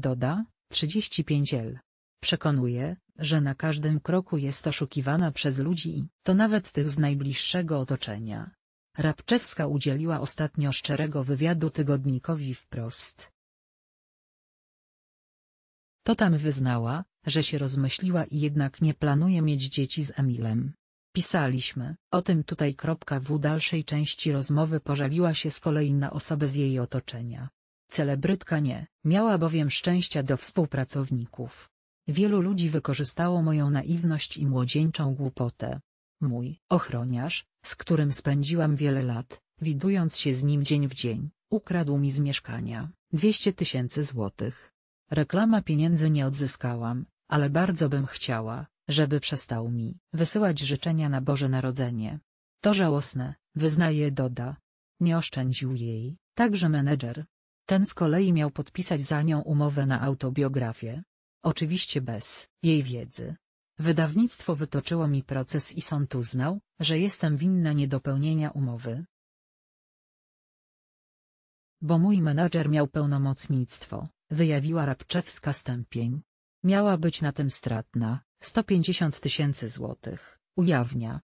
Doda, 35 L. Przekonuje, że na każdym kroku jest oszukiwana przez ludzi to nawet tych z najbliższego otoczenia. Rabczewska udzieliła ostatnio szczerego wywiadu tygodnikowi wprost. To tam wyznała, że się rozmyśliła i jednak nie planuje mieć dzieci z Emilem. Pisaliśmy o tym tutaj. W dalszej części rozmowy pożaliła się z kolei na osobę z jej otoczenia. Celebrytka nie, miała bowiem szczęścia do współpracowników. Wielu ludzi wykorzystało moją naiwność i młodzieńczą głupotę. Mój ochroniarz, z którym spędziłam wiele lat, widując się z nim dzień w dzień, ukradł mi z mieszkania 200 tysięcy złotych. Reklama pieniędzy nie odzyskałam, ale bardzo bym chciała, żeby przestał mi wysyłać życzenia na Boże Narodzenie. To żałosne, wyznaje Doda. Nie oszczędził jej, także menedżer, ten z kolei miał podpisać za nią umowę na autobiografię. Oczywiście bez jej wiedzy. Wydawnictwo wytoczyło mi proces i sąd uznał, że jestem winna niedopełnienia umowy. Bo mój menadżer miał pełnomocnictwo, wyjawiła Rabczewska stępień. Miała być na tym stratna, 150 tysięcy złotych, ujawnia,